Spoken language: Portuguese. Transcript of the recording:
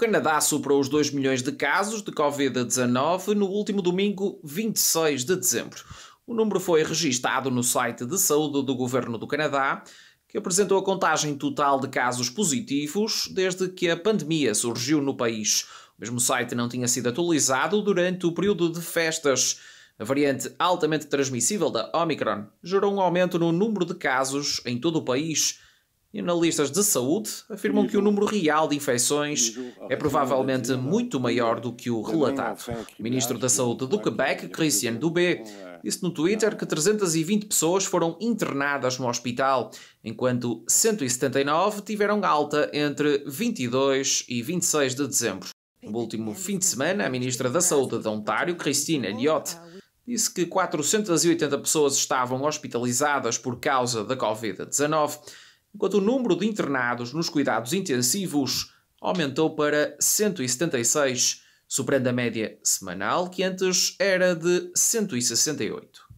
Canadá superou os 2 milhões de casos de Covid-19 no último domingo 26 de dezembro. O número foi registado no site de saúde do Governo do Canadá, que apresentou a contagem total de casos positivos desde que a pandemia surgiu no país. O mesmo site não tinha sido atualizado durante o período de festas. A variante altamente transmissível da Omicron gerou um aumento no número de casos em todo o país e analistas de saúde afirmam que o número real de infecções é provavelmente muito maior do que o relatado. O ministro da Saúde do Quebec, Christian Dubé, disse no Twitter que 320 pessoas foram internadas no hospital, enquanto 179 tiveram alta entre 22 e 26 de dezembro. No último fim de semana, a ministra da Saúde de Ontário, Christine Elliott, disse que 480 pessoas estavam hospitalizadas por causa da Covid-19 enquanto o número de internados nos cuidados intensivos aumentou para 176, superando a média semanal, que antes era de 168.